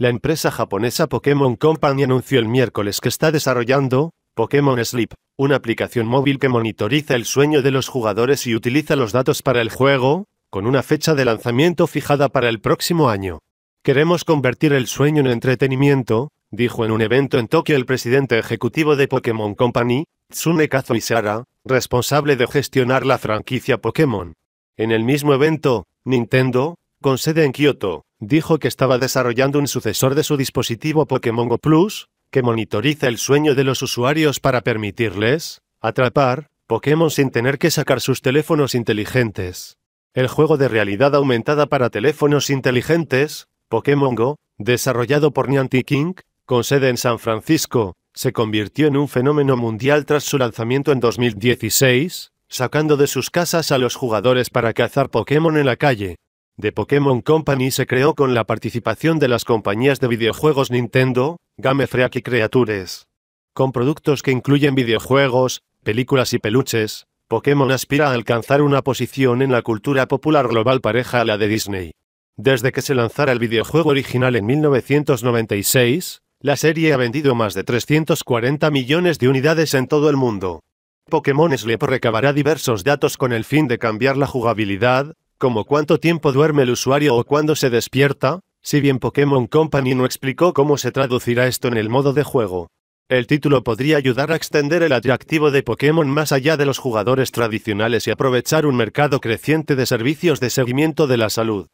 La empresa japonesa Pokémon Company anunció el miércoles que está desarrollando Pokémon Sleep, una aplicación móvil que monitoriza el sueño de los jugadores y utiliza los datos para el juego, con una fecha de lanzamiento fijada para el próximo año. Queremos convertir el sueño en entretenimiento, dijo en un evento en Tokio el presidente ejecutivo de Pokémon Company, Tsune Kazo responsable de gestionar la franquicia Pokémon. En el mismo evento, Nintendo, con sede en Kioto. Dijo que estaba desarrollando un sucesor de su dispositivo Pokémon Go Plus, que monitoriza el sueño de los usuarios para permitirles atrapar Pokémon sin tener que sacar sus teléfonos inteligentes. El juego de realidad aumentada para teléfonos inteligentes, Pokémon Go, desarrollado por Niantic Inc., con sede en San Francisco, se convirtió en un fenómeno mundial tras su lanzamiento en 2016, sacando de sus casas a los jugadores para cazar Pokémon en la calle, de Pokémon Company se creó con la participación de las compañías de videojuegos Nintendo, Game Freak y Creatures. Con productos que incluyen videojuegos, películas y peluches, Pokémon aspira a alcanzar una posición en la cultura popular global pareja a la de Disney. Desde que se lanzara el videojuego original en 1996, la serie ha vendido más de 340 millones de unidades en todo el mundo. Pokémon Sleep recabará diversos datos con el fin de cambiar la jugabilidad, como cuánto tiempo duerme el usuario o cuándo se despierta, si bien Pokémon Company no explicó cómo se traducirá esto en el modo de juego. El título podría ayudar a extender el atractivo de Pokémon más allá de los jugadores tradicionales y aprovechar un mercado creciente de servicios de seguimiento de la salud.